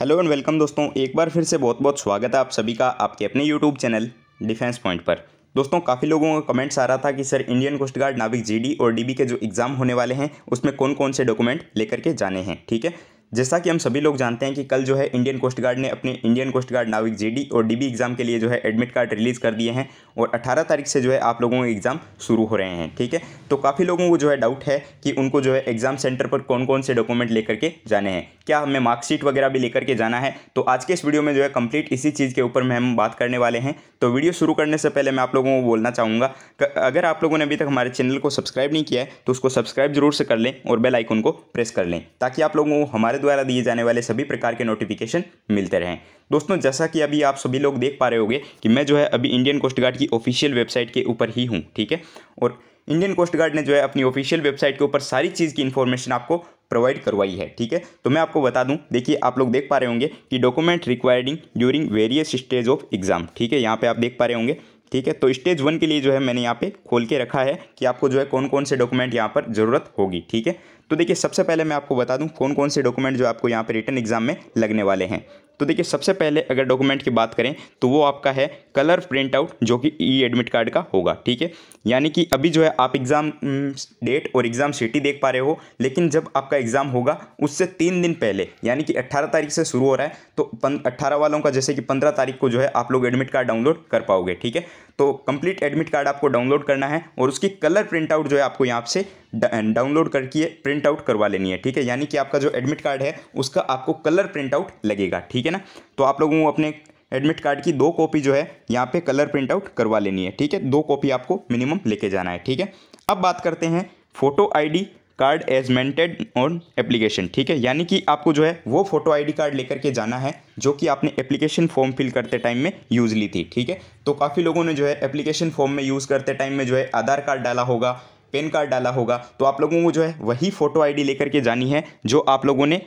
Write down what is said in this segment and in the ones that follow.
hello and welcome दोस्तों एक बार फिर से बहुत बहुत स्वागत है आप सभी का आपके अपने यूट्यूब चैनल डिफेंस पॉइंट पर दोस्तों काफ़ी लोगों का कमेंट्स आ रहा था कि सर इंडियन कोस्ट गार्ड नाविक जीडी और डीबी के जो एग्ज़ाम होने वाले हैं उसमें कौन कौन से डॉक्यूमेंट लेकर के जाने हैं ठीक है जैसा कि हम सभी लोग जानते हैं कि कल जो है इंडियन कोस्ट गार्ड ने अपने इंडियन कोस्ट गार्ड नाविक जेडी और डीबी एग्ज़ाम के लिए जो है एडमिट कार्ड रिलीज़ कर दिए हैं और 18 तारीख से जो है आप लोगों के एग्ज़ाम शुरू हो रहे हैं ठीक है तो काफ़ी लोगों को जो है डाउट है कि उनको जो है एग्ज़ाम सेंटर पर कौन कौन से डॉक्यूमेंट लेकर के जाने हैं क्या हमें मार्कशीट वगैरह भी लेकर के जाना है तो आज के इस वीडियो में जो है कंप्लीट इसी चीज़ के ऊपर में हम बात करने वाले हैं तो वीडियो शुरू करने से पहले मैं आप लोगों को बोलना चाहूँगा अगर आप लोगों ने अभी तक हमारे चैनल को सब्सक्राइब नहीं किया है तो उसको सब्सक्राइब जरूर से कर लें और बेल आइकन को प्रेस कर लें ताकि आप लोगों को हमारे द्वारा दिए जाने वाले सभी प्रकार के नोटिफिकेशन मिलते रहें दोस्तों जैसा कि अभी आप सभी लोग देख पा रहे होंगे कि मैं जो है अभी इंडियन कोस्ट गार्ड की ऑफिशियल वेबसाइट के ऊपर ही हूँ ठीक है और इंडियन कोस्ट गार्ड ने जो है अपनी ऑफिशियल वेबसाइट के ऊपर सारी चीज़ की इन्फॉर्मेशन आपको प्रोवाइड करवाई है ठीक है तो मैं आपको बता दूं देखिए आप लोग देख पा रहे होंगे कि document required during various stage of exam ठीक है यहाँ पे आप देख पा रहे होंगे ठीक है तो स्टेज वन के लिए जो है मैंने यहाँ पे खोल के रखा है कि आपको जो है कौन कौन से डॉक्यूमेंट यहाँ पर ज़रूरत होगी ठीक है तो देखिए सबसे पहले मैं आपको बता दूं कौन कौन से डॉक्यूमेंट जो आपको यहाँ पे रिटर्न एग्जाम में लगने वाले हैं तो देखिए सबसे पहले अगर डॉक्यूमेंट की बात करें तो वो आपका है कलर प्रिंट आउट जो कि ई एडमिट कार्ड का होगा ठीक है यानी कि अभी जो है आप एग्ज़ाम हम्म, डेट और एग्ज़ाम सिटी देख पा रहे हो लेकिन जब आपका एग्ज़ाम होगा उससे तीन दिन पहले यानी कि अट्ठारह तारीख से शुरू हो रहा है तो अट्ठारह वालों का जैसे कि पंद्रह तारीख को जो है आप लोग एडमिट कार्ड डाउनलोड कर पाओगे ठीक है तो कंप्लीट एडमिट कार्ड आपको डाउनलोड करना है और उसकी कलर प्रिंट आउट जो है आपको यहाँ से डाउनलोड करके प्रिंट आउट करवा लेनी है ठीक है यानी कि आपका जो एडमिट कार्ड है उसका आपको कलर प्रिंट आउट लगेगा ठीक ठीक है ना तो आप लोगों को अपने एडमिट कार्ड की दो कॉपी जो है यहाँ पे कलर प्रिंट आउट करवा लेनी है ठीक है दो कॉपी आपको मिनिमम लेके जाना है ठीक है अब बात करते हैं photo ID card as mentioned on application ठीक है यानी कि आपको जो है वो फोटो आईडी कार्ड लेकर के जाना है जो कि आपने एप्लीकेशन फॉर्म फिल करते टाइम में यूज़ ली थी ठीक है तो काफ़ी लोगों ने जो है एप्लीकेशन फॉर्म में यूज़ करते टाइम में जो है आधार कार्ड डाला होगा पेन कार्ड डाला होगा तो आप लोगों को जो है वही फ़ोटो आई लेकर के जानी है जो आप लोगों ने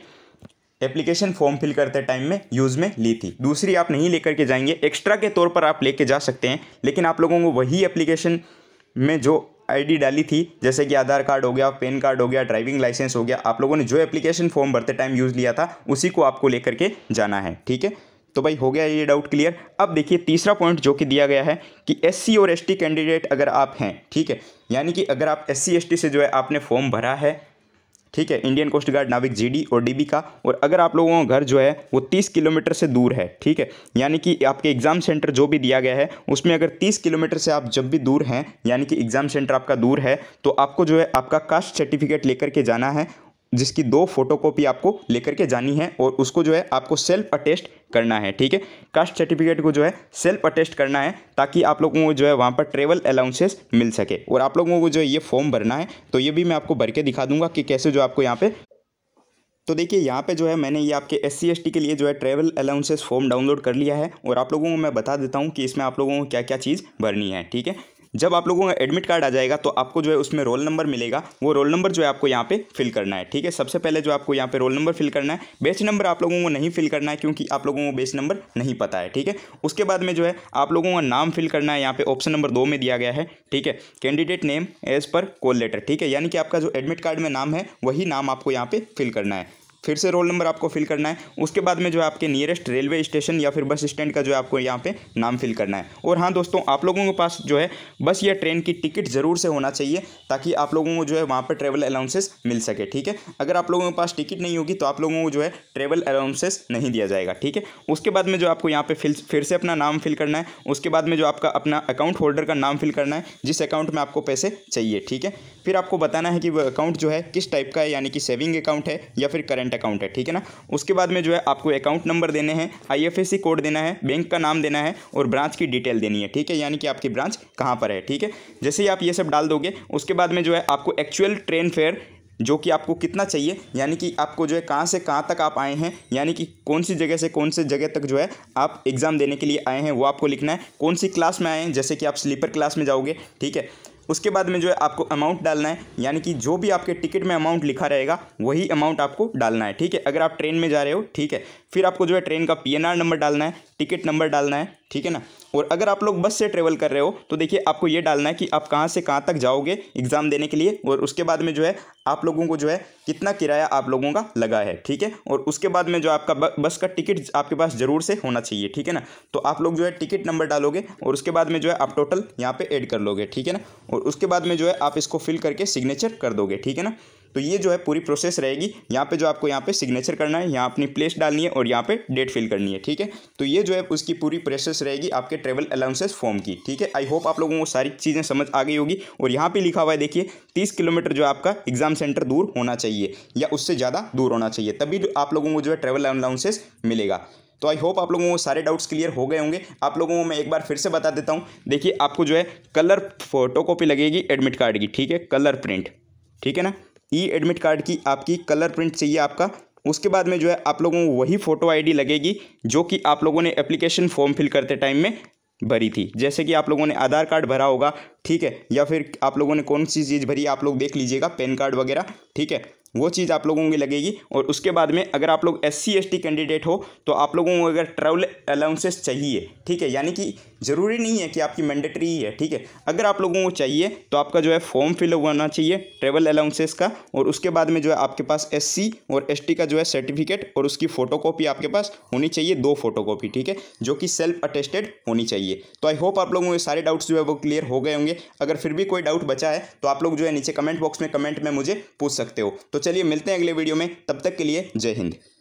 एप्लीकेशन फॉर्म फिल करते टाइम में यूज़ में ली थी दूसरी आप नहीं लेकर के जाएंगे एक्स्ट्रा के तौर पर आप लेके जा सकते हैं लेकिन आप लोगों को वही एप्लीकेशन में जो आईडी डाली थी जैसे कि आधार कार्ड हो गया पेन कार्ड हो गया ड्राइविंग लाइसेंस हो गया आप लोगों ने जो एप्लीकेशन फॉर्म भरते टाइम यूज़ लिया था उसी को आपको लेकर के जाना है ठीक है तो भाई हो गया ये डाउट क्लियर अब देखिए तीसरा पॉइंट जो कि दिया गया है कि एस और एस कैंडिडेट अगर आप हैं ठीक है यानी कि अगर आप एस सी से जो है आपने फॉर्म भरा है ठीक है इंडियन कोस्ट गार्ड नाविक जीडी और डीबी का और अगर आप लोगों का घर जो है वो 30 किलोमीटर से दूर है ठीक है यानी कि आपके एग्जाम सेंटर जो भी दिया गया है उसमें अगर 30 किलोमीटर से आप जब भी दूर हैं यानी कि एग्जाम सेंटर आपका दूर है तो आपको जो है आपका कास्ट सर्टिफिकेट लेकर के जाना है जिसकी दो फोटोकॉपी आपको लेकर के जानी है और उसको जो है आपको सेल्फ अटेस्ट करना है ठीक है कास्ट सर्टिफिकेट को जो है सेल्फ अटेस्ट करना है ताकि आप लोगों को जो है वहाँ पर ट्रेवल अलाउंसेस मिल सके और आप लोगों को जो है ये फॉर्म भरना है तो ये भी मैं आपको भर के दिखा दूंगा कि कैसे जो आपको यहाँ पर तो देखिए यहाँ पे जो है मैंने ये आपके एस सी के लिए जो है ट्रैवल अलाउंसेस फॉर्म डाउनलोड कर लिया है और आप लोगों को मैं बता देता हूँ कि इसमें आप लोगों को क्या क्या चीज़ भरनी है ठीक है जब आप लोगों का एडमिट कार्ड आ जाएगा तो आपको जो है उसमें रोल नंबर मिलेगा वो रोल नंबर जो है आपको यहाँ पे फिल करना है ठीक है सबसे पहले जो आपको यहाँ पे रोल नंबर फिल करना है बेच नंबर आप लोगों को नहीं फिल करना है क्योंकि आप लोगों को बेच नंबर नहीं पता है ठीक है उसके बाद में जो है आप लोगों का नाम फिल करना है यहाँ पे ऑप्शन नंबर दो में दिया गया है ठीक है कैंडिडेट नेम एज पर कॉल लेटर ठीक है यानी कि आपका जो एडमिट कार्ड में नाम है वही नाम आपको यहाँ पे फिल करना है फिर से रोल नंबर आपको फिल करना है उसके बाद में जो है आपके नियरेस्ट रेलवे स्टेशन या फिर बस स्टैंड का जो है आपको यहाँ पे नाम फिल करना है और हाँ दोस्तों आप लोगों के पास जो है बस या ट्रेन की टिकट ज़रूर से होना चाहिए ताकि आप लोगों को जो है वहाँ पर ट्रेवल अलाउंसेस मिल सके ठीक है अगर आप लोगों के पास टिकट नहीं होगी तो आप लोगों को जो है ट्रेवल अलाउंसेस नहीं दिया जाएगा ठीक है उसके बाद में जो आपको यहाँ पे फिल फिर से अपना नाम फिल करना है उसके बाद में जो आपका अपना अकाउंट होल्डर का नाम फिल करना है जिस अकाउंट में आपको पैसे चाहिए ठीक है फिर आपको बताना है कि वो अकाउंट जो है किस टाइप का है यानी कि सेविंग अकाउंट है या फिर करेंट करंट अकाउंट है ठीक है ना उसके बाद में जो है आपको अकाउंट नंबर देने हैं आईएफएससी कोड देना है बैंक का नाम देना है और ब्रांच की डिटेल देनी है ठीक है यानी कि आपकी ब्रांच कहाँ पर है ठीक है जैसे ही आप ये सब डाल दोगे उसके बाद में जो है आपको एक्चुअल ट्रेन फेयर जो कि आपको कितना चाहिए यानी कि आपको जो है कहाँ से कहाँ तक आप आए हैं यानी कि कौन सी जगह से कौन से जगह तक जो है आप एग्ज़ाम देने के लिए आए हैं वो आपको लिखना है कौन सी क्लास में आए हैं जैसे कि आप स्लीपर क्लास में जाओगे ठीक है उसके बाद में जो है आपको अमाउंट डालना है यानी कि जो भी आपके टिकट में अमाउंट लिखा रहेगा वही अमाउंट आपको डालना है ठीक है अगर आप ट्रेन में जा रहे हो ठीक है फिर आपको जो है ट्रेन का पी नंबर डालना है टिकट नंबर डालना है ठीक है ना और अगर आप लोग बस से ट्रेवल कर रहे हो तो देखिए आपको ये डालना है कि आप कहाँ से कहाँ तक जाओगे एग्ज़ाम देने के लिए और उसके बाद में जो है आप लोगों को जो है कितना किराया आप लोगों का लगा है ठीक है और उसके बाद में जो आपका बस का टिकट आपके पास ज़रूर से होना चाहिए ठीक है ना तो आप लोग जो है टिकट नंबर डालोगे और उसके बाद में जो है आप टोटल यहाँ पर एड कर लोगे ठीक है ना और उसके बाद में जो है आप इसको फिल करके सिग्नेचर कर दोगे ठीक है ना तो ये जो है पूरी प्रोसेस रहेगी यहाँ पे जो आपको यहाँ पे सिग्नेचर करना है यहाँ अपनी प्लेस डालनी है और यहाँ पे डेट फिल करनी है ठीक है तो ये जो है उसकी पूरी प्रोसेस रहेगी आपके ट्रेवल अलाउंसेस फॉर्म की ठीक है आई होप आप लोगों को सारी चीज़ें समझ आ गई होगी और यहाँ पर लिखा हुआ है देखिए तीस किलोमीटर जो आपका एग्जाम सेंटर दूर होना चाहिए या उससे ज़्यादा दूर होना चाहिए तभी आप लोगों को जो है ट्रेवल अलाउंसेस मिलेगा तो आई होप आप लोगों को सारे डाउट्स क्लियर हो गए होंगे आप लोगों को मैं एक बार फिर से बता देता हूँ देखिए आपको जो है कलर फोटो कॉपी लगेगी एडमिट कार्ड की ठीक है कलर प्रिंट ठीक है ना ई एडमिट कार्ड की आपकी कलर प्रिंट चाहिए आपका उसके बाद में जो है आप लोगों को वही फ़ोटो आईडी लगेगी जो कि आप लोगों ने एप्लीकेशन फॉर्म फिल करते टाइम में भरी थी जैसे कि आप लोगों ने आधार कार्ड भरा होगा ठीक है या फिर आप लोगों ने कौन सी चीज़ भरी आप लोग देख लीजिएगा पैन कार्ड वगैरह ठीक है वो चीज़ आप लोगों की लगेगी और उसके बाद में अगर आप लोग एस सी कैंडिडेट हो तो आप लोगों को अगर ट्रैवल अलाउंसेस चाहिए ठीक है यानी कि ज़रूरी नहीं है कि आपकी मैंडेटरी ही है ठीक है अगर आप लोगों को चाहिए तो आपका जो है फॉर्म फिल होना चाहिए ट्रेवल अलाउंसेस का और उसके बाद में जो है आपके पास एस और एस का जो है सर्टिफिकेट और उसकी फ़ोटोकॉपी आपके पास होनी चाहिए दो फोटोकॉपी ठीक है जो कि सेल्फ अटेस्टेड होनी चाहिए तो आई होप आप लोगों के सारे डाउट्स जो है वो क्लियर हो गए होंगे अगर फिर भी कोई डाउट बचा है तो आप लोग जो है नीचे कमेंट बॉक्स में कमेंट में मुझे पूछ सकते हो तो चलिए मिलते हैं अगले वीडियो में तब तक के लिए जय हिंद